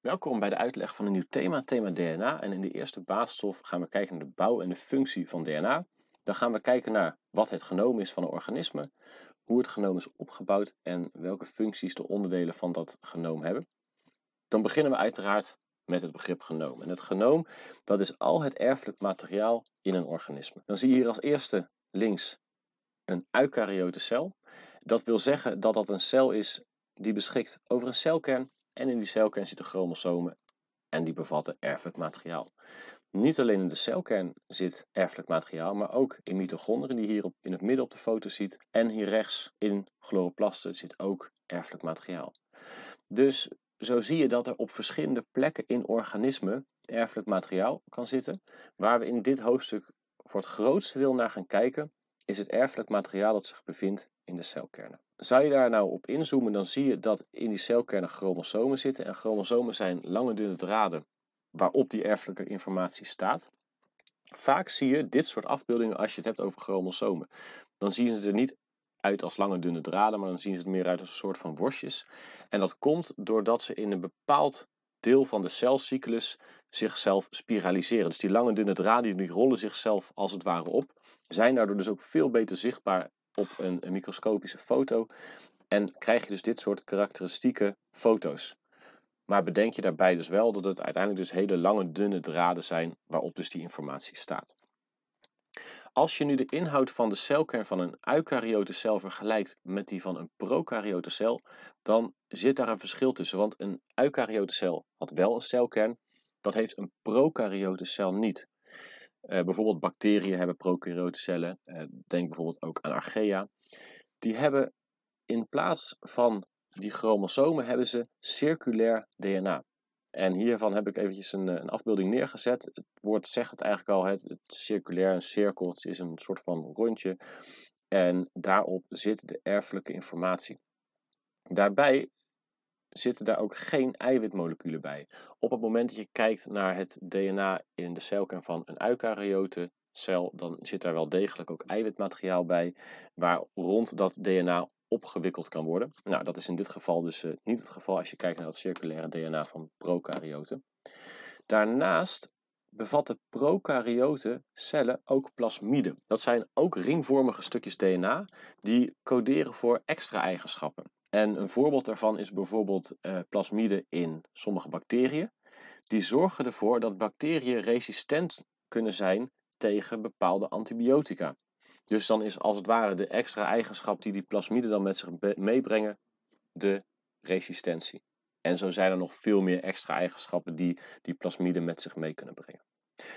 Welkom bij de uitleg van een nieuw thema, thema DNA. En in de eerste basisstof gaan we kijken naar de bouw en de functie van DNA. Dan gaan we kijken naar wat het genoom is van een organisme, hoe het genoom is opgebouwd en welke functies de onderdelen van dat genoom hebben. Dan beginnen we uiteraard met het begrip genoom. En het genoom, dat is al het erfelijk materiaal in een organisme. Dan zie je hier als eerste links een eukaryote cel. Dat wil zeggen dat dat een cel is die beschikt over een celkern en in die celkern zitten chromosomen en die bevatten erfelijk materiaal. Niet alleen in de celkern zit erfelijk materiaal, maar ook in mitochondriën, die hier in het midden op de foto ziet. En hier rechts in chloroplasten zit ook erfelijk materiaal. Dus zo zie je dat er op verschillende plekken in organismen erfelijk materiaal kan zitten. Waar we in dit hoofdstuk voor het grootste deel naar gaan kijken, is het erfelijk materiaal dat zich bevindt in de celkernen. Zou je daar nou op inzoomen, dan zie je dat in die celkernen chromosomen zitten. En chromosomen zijn lange dunne draden waarop die erfelijke informatie staat. Vaak zie je dit soort afbeeldingen als je het hebt over chromosomen. Dan zien ze er niet uit als lange dunne draden, maar dan zien ze het meer uit als een soort van worstjes. En dat komt doordat ze in een bepaald deel van de celcyclus zichzelf spiraliseren. Dus die lange dunne draden die rollen zichzelf als het ware op, zijn daardoor dus ook veel beter zichtbaar op een, microscopische foto. En krijg je dus dit soort karakteristieke foto's. Maar bedenk je daarbij dus wel dat het uiteindelijk dus hele lange dunne draden zijn waarop dus die informatie staat. Als je nu de inhoud van de celkern van een eukaryote cel vergelijkt met die van een prokaryote cel, dan zit daar een verschil tussen. Want een eukaryote cel had wel een celkern, dat heeft een prokaryote cel niet. Eh, bijvoorbeeld bacteriën hebben prokaryote cellen. Eh, denk bijvoorbeeld ook aan archaea. Die hebben in plaats van die chromosomen hebben ze circulair DNA. En hiervan heb ik eventjes een, eh, een afbeelding neergezet. Het woord zegt het eigenlijk al, het, het circulair, een cirkel, het is een soort van rondje. En daarop zit de erfelijke informatie. Daarbij zitten daar ook geen eiwitmoleculen bij. Op het moment dat je kijkt naar het DNA in de celkern van een eukaryote cel, dan zit daar wel degelijk ook eiwitmateriaal bij, waar rond dat DNA opgewikkeld kan worden. Nou, dat is in dit geval dus eh, niet het geval als je kijkt naar het circulaire DNA van prokaryoten. Daarnaast bevatten prokaryote cellen ook plasmiden. Dat zijn ook ringvormige stukjes DNA die coderen voor extra eigenschappen. En een voorbeeld daarvan is bijvoorbeeld uh, eh, plasmiden in sommige bacteriën. Die zorgen ervoor dat bacteriën resistent kunnen zijn tegen bepaalde antibiotica. Dus dan is als het ware de extra eigenschap die die plasmiden dan met zich meebrengen, de resistentie. En zo zijn er nog veel meer extra eigenschappen die die plasmiden met zich mee kunnen brengen.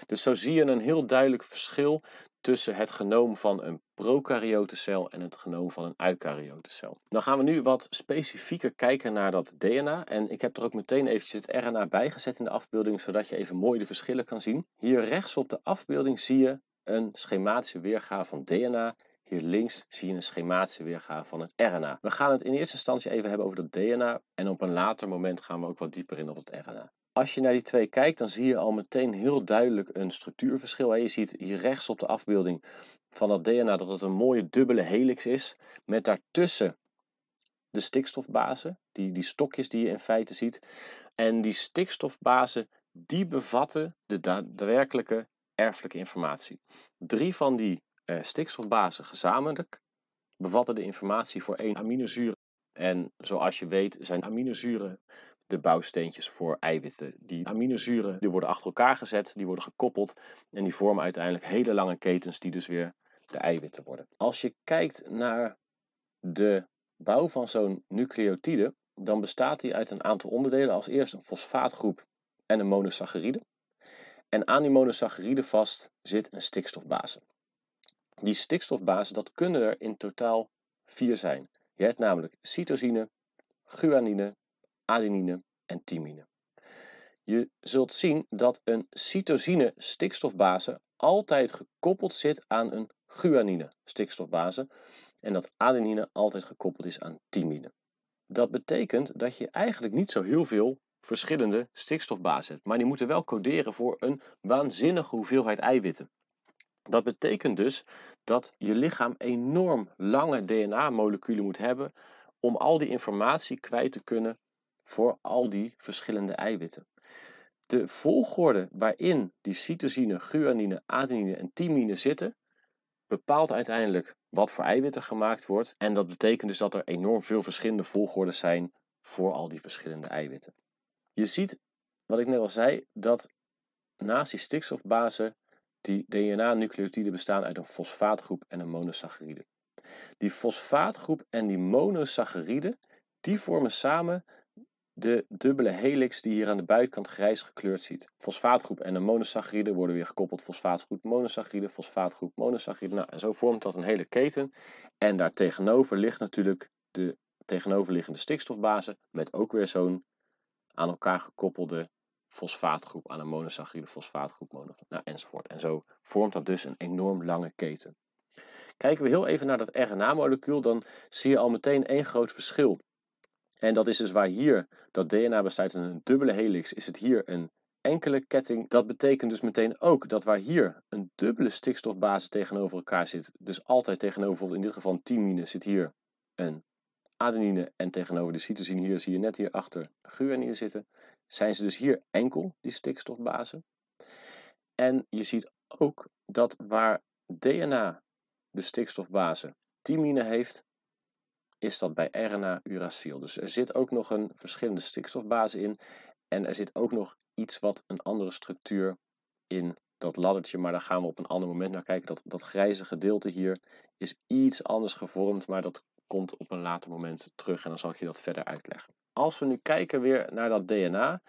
Dus zo zie je een heel duidelijk verschil tussen het genoom van een prokaryote cel en het genoom van een eukaryote cel. Dan gaan we nu wat specifieker kijken naar dat DNA. En ik heb er ook meteen eventjes het RNA bij gezet in de afbeelding, zodat je even mooi de verschillen kan zien. Hier rechts op de afbeelding zie je een schematische weergave van DNA. Hier links zie je een schematische weergave van het RNA. We gaan het in eerste instantie even hebben over dat DNA en op een later moment gaan we ook wat dieper in op het RNA. Als je naar die twee kijkt, dan zie je al meteen heel duidelijk een structuurverschil. Je ziet hier rechts op de afbeelding van dat DNA dat het een mooie dubbele helix is, met daartussen de stikstofbazen, die, die stokjes die je in feite ziet. En die stikstofbazen, die bevatten de daadwerkelijke erfelijke informatie. Drie van die eh, stikstofbazen gezamenlijk bevatten de informatie voor één aminozuur. En zoals je weet zijn aminozuren de bouwsteentjes voor eiwitten. Die aminozuren die worden achter elkaar gezet, die worden gekoppeld en die vormen uiteindelijk hele lange ketens die dus weer de eiwitten worden. Als je kijkt naar de bouw van zo'n nucleotide, dan bestaat die uit een aantal onderdelen. Als eerst een fosfaatgroep en een monosaccharide. En aan die monosaccharide vast zit een stikstofbase. Die stikstofbase, dat kunnen er in totaal vier zijn. Je hebt namelijk cytosine, guanine, adenine en thymine. Je zult zien dat een cytosine stikstofbase altijd gekoppeld zit aan een guanine stikstofbase en dat adenine altijd gekoppeld is aan thymine. Dat betekent dat je eigenlijk niet zo heel veel verschillende stikstofbasen hebt, maar die moeten wel coderen voor een waanzinnige hoeveelheid eiwitten. Dat betekent dus dat je lichaam enorm lange DNA-moleculen moet hebben om al die informatie kwijt te kunnen voor al die verschillende eiwitten. De volgorde waarin die cytosine, guanine, adenine en thymine zitten, bepaalt uiteindelijk wat voor eiwitten gemaakt wordt. En dat betekent dus dat er enorm veel verschillende volgordes zijn voor al die verschillende eiwitten. Je ziet, wat ik net al zei, dat naast die stikstofbazen die DNA-nucleotiden bestaan uit een fosfaatgroep en een monosaccharide. Die fosfaatgroep en die monosaccharide, die vormen samen de dubbele helix die hier aan de buitenkant grijs gekleurd ziet. Fosfaatgroep en een monosaccharide worden weer gekoppeld. Fosfaatgroep, monosaccharide, fosfaatgroep, monosaccharide. Nou, en zo vormt dat een hele keten. En daartegenover ligt natuurlijk de tegenoverliggende stikstofbase. met ook weer zo'n aan elkaar gekoppelde fosfaatgroep aan een monosaccharide fosfaatgroep, monosaccharide, nou, enzovoort. En zo vormt dat dus een enorm lange keten. Kijken we heel even naar dat RNA-molecuul, dan zie je al meteen één groot verschil. En dat is dus waar hier dat DNA bestaat in een dubbele helix, is het hier een enkele ketting. Dat betekent dus meteen ook dat waar hier een dubbele stikstofbase tegenover elkaar zit, dus altijd tegenover, in dit geval een timine, zit hier een adenine en tegenover de cytosine hier zie je net hier achter guanine zitten, zijn ze dus hier enkel, die stikstofbazen. En je ziet ook dat waar DNA de stikstofbazen timine heeft, is dat bij RNA uracil. Dus er zit ook nog een verschillende stikstofbase in. En er zit ook nog iets wat een andere structuur in dat laddertje. Maar daar gaan we op een ander moment naar kijken. Dat, dat grijze gedeelte hier is iets anders gevormd. Maar dat komt op een later moment terug. En dan zal ik je dat verder uitleggen. Als we nu kijken weer naar dat DNA.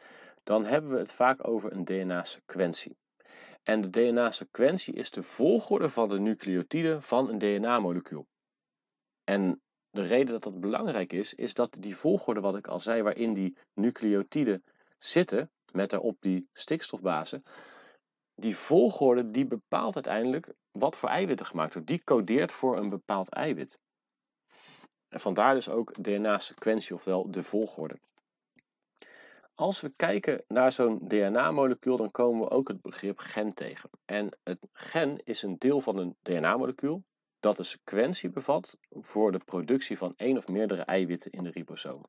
Dan hebben we het vaak over een DNA-sequentie. En de DNA-sequentie is de volgorde van de nucleotiden van een DNA-molecuul. En de reden dat dat belangrijk is, is dat die volgorde wat ik al zei, waarin die nucleotiden zitten, met daarop die stikstofbazen, die volgorde die bepaalt uiteindelijk wat voor eiwitten gemaakt wordt. Die codeert voor een bepaald eiwit. En vandaar dus ook DNA-sequentie, ofwel de volgorde. Als we kijken naar zo'n DNA-molecuul, dan komen we ook het begrip gen tegen. En het gen is een deel van een DNA-molecuul dat een sequentie bevat voor de productie van één of meerdere eiwitten in de ribosoom.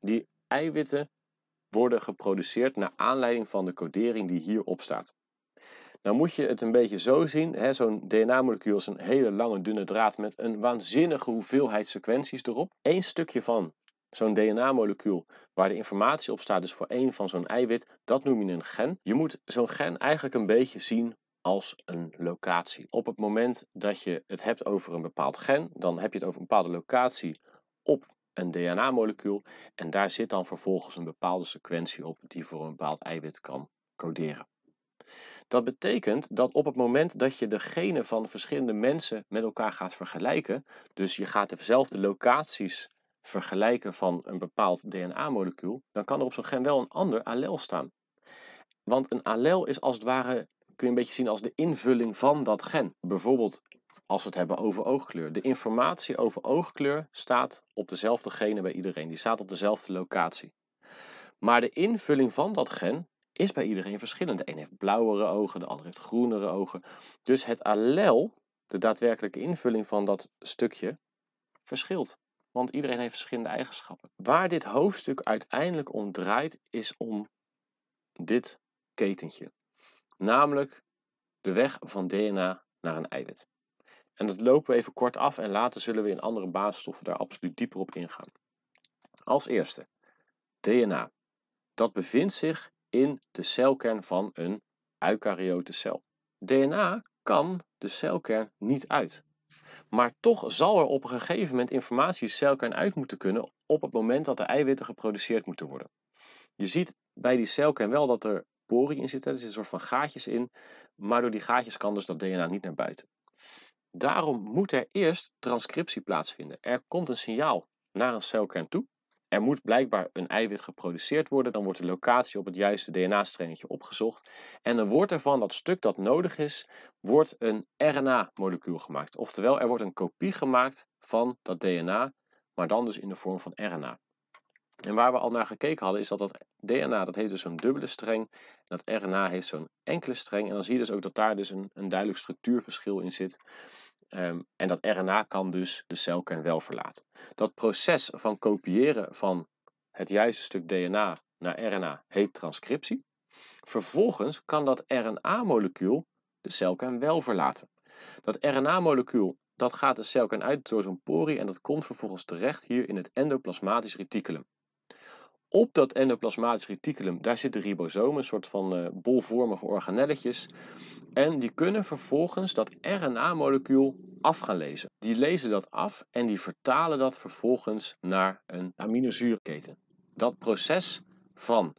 Die eiwitten worden geproduceerd naar aanleiding van de codering die hierop staat. Nou moet je het een beetje zo zien, zo'n DNA-molecuul is een hele lange dunne draad met een waanzinnige hoeveelheid sequenties erop. Eén stukje van zo'n DNA-molecuul waar de informatie op staat, dus voor één van zo'n eiwit, dat noem je een gen. Je moet zo'n gen eigenlijk een beetje zien als een locatie. Op het moment dat je het hebt over een bepaald gen, dan heb je het over een bepaalde locatie op een DNA-molecuul. En daar zit dan vervolgens een bepaalde sequentie op die voor een bepaald eiwit kan coderen. Dat betekent dat op het moment dat je de genen van verschillende mensen met elkaar gaat vergelijken, dus je gaat dezelfde locaties vergelijken van een bepaald DNA-molecuul, dan kan er op zo'n gen wel een ander allel staan. Want een allel is als het ware kun je een beetje zien als de invulling van dat gen. Bijvoorbeeld als we het hebben over oogkleur. De informatie over oogkleur staat op dezelfde genen bij iedereen. Die staat op dezelfde locatie. Maar de invulling van dat gen is bij iedereen verschillend. De een heeft blauwere ogen, de ander heeft groenere ogen. Dus het allel, de daadwerkelijke invulling van dat stukje, verschilt. Want iedereen heeft verschillende eigenschappen. Waar dit hoofdstuk uiteindelijk om draait, is om dit ketentje namelijk de weg van DNA naar een eiwit. En dat lopen we even kort af en later zullen we in andere basisstoffen daar absoluut dieper op ingaan. Als eerste, DNA. Dat bevindt zich in de celkern van een eukaryote cel. DNA kan de celkern niet uit. Maar toch zal er op een gegeven moment informatie de celkern uit moeten kunnen op het moment dat de eiwitten geproduceerd moeten worden. Je ziet bij die celkern wel dat er poriën in zitten. Er zitten een soort van gaatjes in. Maar door die gaatjes kan dus dat DNA niet naar buiten. Daarom moet er eerst transcriptie plaatsvinden. Er komt een signaal naar een celkern toe. Er moet blijkbaar een eiwit geproduceerd worden. Dan wordt de locatie op het juiste DNA-strengetje opgezocht. En dan wordt er van dat stuk dat nodig is, wordt een RNA-molecuul gemaakt. Oftewel, er wordt een kopie gemaakt van dat DNA, maar dan dus in de vorm van RNA. En waar we al naar gekeken hadden is dat dat DNA, dat heeft dus zo'n dubbele streng. En dat RNA heeft zo'n enkele streng. En dan zie je dus ook dat daar dus een, een duidelijk structuurverschil in zit. Ehm, en dat RNA kan dus de celkern wel verlaten. Dat proces van kopiëren van het juiste stuk DNA naar RNA heet transcriptie. Vervolgens kan dat RNA-molecuul de celkern wel verlaten. Dat RNA-molecuul dat gaat de celkern uit door zo'n porie en dat komt vervolgens terecht hier in het endoplasmatisch reticulum. Op dat endoplasmatisch reticulum, daar zitten ribosomen, een soort van eh, bolvormige organelletjes. En die kunnen vervolgens dat RNA-molecuul af gaan lezen. Die lezen dat af en die vertalen dat vervolgens naar een aminozuurketen. Dat proces van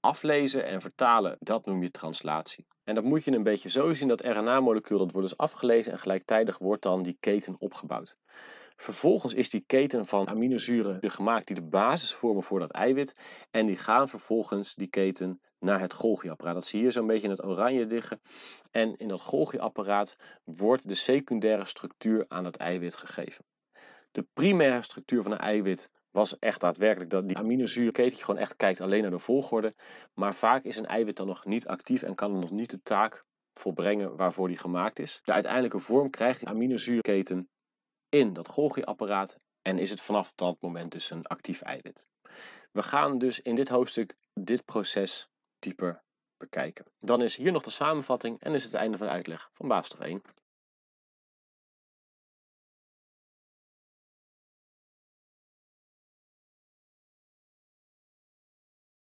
aflezen en vertalen, dat noem je translatie. En dat moet je een beetje zo zien, dat RNA-molecuul dat wordt dus afgelezen en gelijktijdig wordt dan die keten opgebouwd. Vervolgens is die keten van aminozuren de gemaakt die de basis vormen voor dat eiwit. En die gaan vervolgens die keten naar het Golgi-apparaat. Dat zie je hier zo'n beetje in het oranje liggen. En in dat Golgi-apparaat wordt de secundaire structuur aan het eiwit gegeven. De primaire structuur van een eiwit was echt daadwerkelijk dat die aminozuurketen gewoon echt kijkt alleen naar de volgorde. Maar vaak is een eiwit dan nog niet actief en kan nog niet de taak volbrengen waarvoor die gemaakt is. De uiteindelijke vorm krijgt die aminozuurketen in dat Golgi-apparaat en is het vanaf dat moment dus een actief eiwit. We gaan dus in dit hoofdstuk dit proces dieper bekijken. Dan is hier nog de samenvatting en is het einde van de uitleg van baasstof 1.